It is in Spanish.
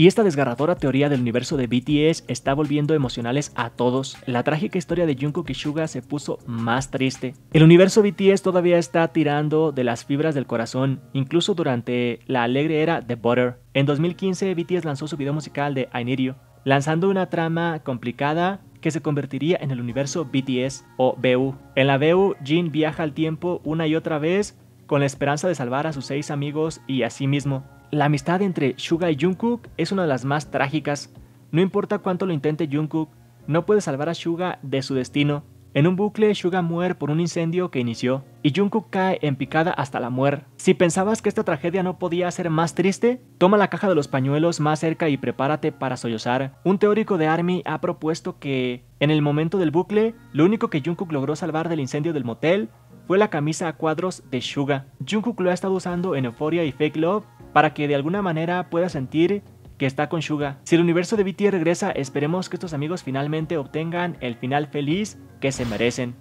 Y esta desgarradora teoría del universo de BTS está volviendo emocionales a todos. La trágica historia de Jungkook y se puso más triste. El universo BTS todavía está tirando de las fibras del corazón, incluso durante la alegre era de Butter. En 2015 BTS lanzó su video musical de I Need lanzando una trama complicada que se convertiría en el universo BTS o BU. En la BU, Jin viaja al tiempo una y otra vez con la esperanza de salvar a sus seis amigos y a sí mismo. La amistad entre Suga y Jungkook es una de las más trágicas. No importa cuánto lo intente Jungkook, no puede salvar a Suga de su destino. En un bucle, Suga muere por un incendio que inició, y Jungkook cae en picada hasta la muerte. Si pensabas que esta tragedia no podía ser más triste, toma la caja de los pañuelos más cerca y prepárate para sollozar. Un teórico de ARMY ha propuesto que, en el momento del bucle, lo único que Jungkook logró salvar del incendio del motel fue la camisa a cuadros de Suga. Jungkook lo ha estado usando en Euphoria y Fake Love, para que de alguna manera pueda sentir que está con Suga. Si el universo de BT regresa, esperemos que estos amigos finalmente obtengan el final feliz que se merecen.